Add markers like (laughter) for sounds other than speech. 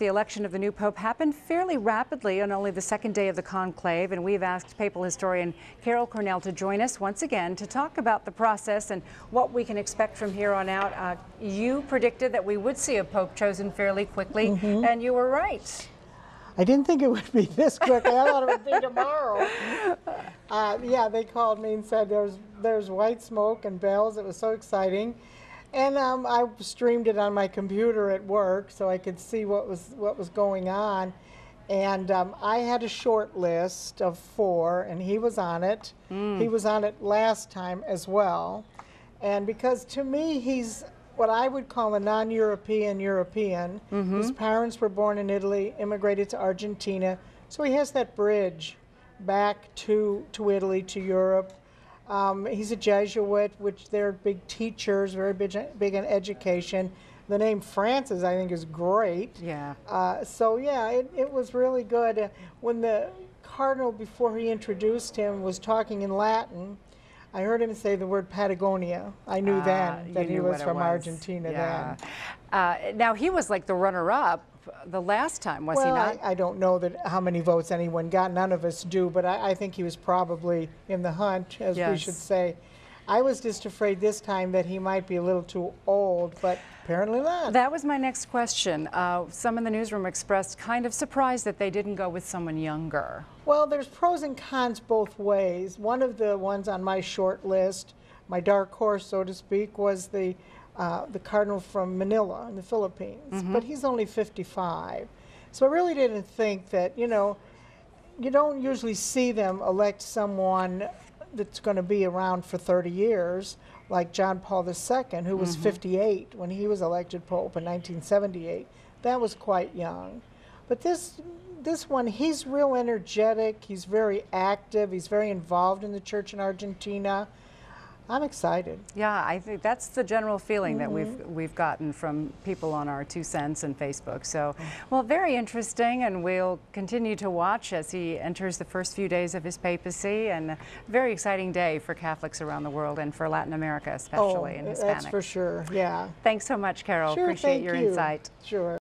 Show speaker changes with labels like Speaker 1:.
Speaker 1: The election of the new pope happened fairly rapidly on only the second day of the conclave, and we've asked papal historian Carol Cornell to join us once again to talk about the process and what we can expect from here on out. Uh, you predicted that we would see a pope chosen fairly quickly, mm -hmm. and you were right.
Speaker 2: I didn't think it would be this quick. I thought it would be (laughs) tomorrow. Uh, yeah, they called me and said there's there's white smoke and bells. It was so exciting. And um, I streamed it on my computer at work so I could see what was what was going on. And um, I had a short list of four, and he was on it. Mm. He was on it last time as well. And because to me, he's what I would call a non European European. Mm -hmm. His parents were born in Italy, immigrated to Argentina. So he has that bridge back to, to Italy, to Europe, um, he's a Jesuit, which they're big teachers, very big, big in education. The name Francis, I think, is great. Yeah. Uh, so yeah, it, it was really good when the cardinal, before he introduced him, was talking in Latin. I heard him say the word Patagonia. I knew ah, then that he was from was. Argentina yeah. then.
Speaker 1: Uh, now he was like the runner-up the last time, was well, he not?
Speaker 2: I, I don't know that how many votes anyone got. None of us do, but I, I think he was probably in the hunt, as yes. we should say. I was just afraid this time that he might
Speaker 1: be a little too old, but apparently not. That was my next question. Uh, some in the newsroom expressed kind of surprise that they didn't go with someone younger.
Speaker 2: Well, there's pros and cons both ways. One of the ones on my short list, my dark horse, so to speak, was the uh, the cardinal from Manila in the Philippines, mm -hmm. but he's only 55. So I really didn't think that, you know, you don't usually see them elect someone that's going to be around for 30 years, like John Paul II, who was mm -hmm. 58 when he was elected pope in 1978. That was quite young. But this this one, he's real energetic. He's very active.
Speaker 1: He's very involved in the church in Argentina. I'm excited. Yeah, I think that's the general feeling mm -hmm. that we've mm-hmm. we've gotten from people on our two cents and Facebook. So, well, very interesting, and we'll continue to watch as he enters the first few days of his papacy, and a very exciting day for Catholics around the world and for Latin America, especially oh, and Hispanic. That's for
Speaker 2: sure. Yeah.
Speaker 1: Thanks so much, Carol. Sure, Appreciate your you. insight.
Speaker 2: Sure.